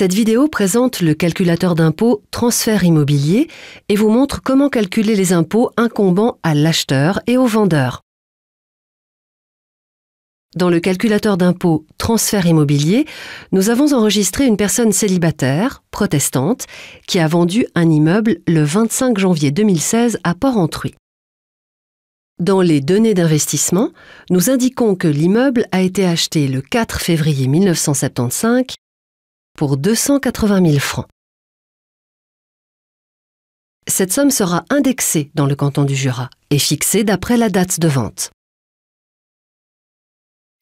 Cette vidéo présente le calculateur d'impôts Transfert immobilier et vous montre comment calculer les impôts incombants à l'acheteur et au vendeur. Dans le calculateur d'impôts Transfert immobilier, nous avons enregistré une personne célibataire, protestante, qui a vendu un immeuble le 25 janvier 2016 à port antruy Dans les données d'investissement, nous indiquons que l'immeuble a été acheté le 4 février 1975 pour 280 000 francs. Cette somme sera indexée dans le canton du Jura et fixée d'après la date de vente.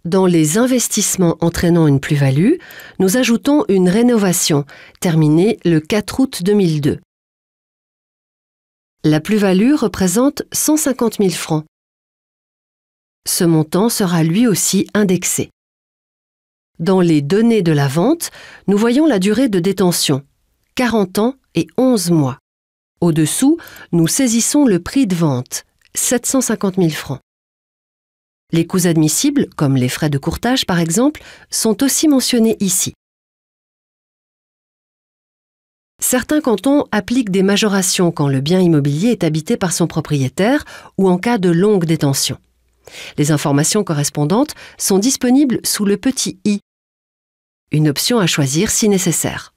Dans les investissements entraînant une plus-value, nous ajoutons une rénovation, terminée le 4 août 2002. La plus-value représente 150 000 francs. Ce montant sera lui aussi indexé. Dans les données de la vente, nous voyons la durée de détention, 40 ans et 11 mois. Au-dessous, nous saisissons le prix de vente, 750 000 francs. Les coûts admissibles, comme les frais de courtage par exemple, sont aussi mentionnés ici. Certains cantons appliquent des majorations quand le bien immobilier est habité par son propriétaire ou en cas de longue détention. Les informations correspondantes sont disponibles sous le petit i une option à choisir si nécessaire.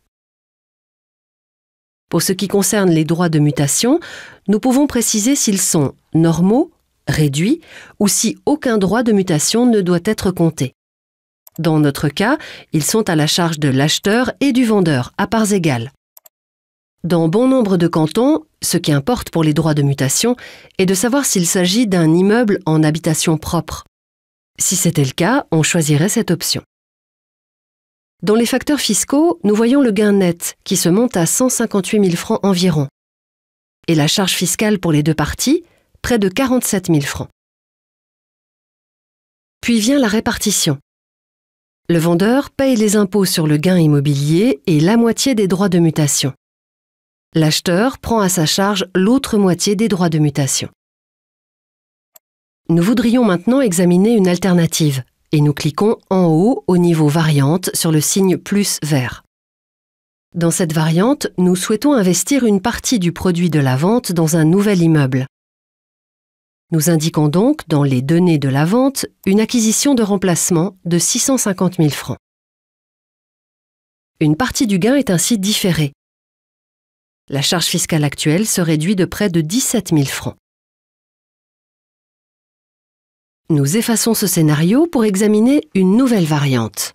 Pour ce qui concerne les droits de mutation, nous pouvons préciser s'ils sont normaux, réduits ou si aucun droit de mutation ne doit être compté. Dans notre cas, ils sont à la charge de l'acheteur et du vendeur, à parts égales. Dans bon nombre de cantons, ce qui importe pour les droits de mutation est de savoir s'il s'agit d'un immeuble en habitation propre. Si c'était le cas, on choisirait cette option. Dans les facteurs fiscaux, nous voyons le gain net, qui se monte à 158 000 francs environ, et la charge fiscale pour les deux parties, près de 47 000 francs. Puis vient la répartition. Le vendeur paye les impôts sur le gain immobilier et la moitié des droits de mutation. L'acheteur prend à sa charge l'autre moitié des droits de mutation. Nous voudrions maintenant examiner une alternative, et nous cliquons en haut au niveau variante sur le signe plus vert. Dans cette variante, nous souhaitons investir une partie du produit de la vente dans un nouvel immeuble. Nous indiquons donc dans les données de la vente une acquisition de remplacement de 650 000 francs. Une partie du gain est ainsi différée. La charge fiscale actuelle se réduit de près de 17 000 francs. Nous effaçons ce scénario pour examiner une nouvelle variante.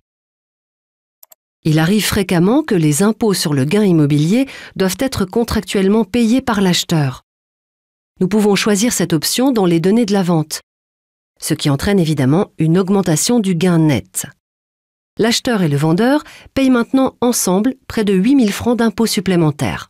Il arrive fréquemment que les impôts sur le gain immobilier doivent être contractuellement payés par l'acheteur. Nous pouvons choisir cette option dans les données de la vente, ce qui entraîne évidemment une augmentation du gain net. L'acheteur et le vendeur payent maintenant ensemble près de 8000 francs d'impôts supplémentaires.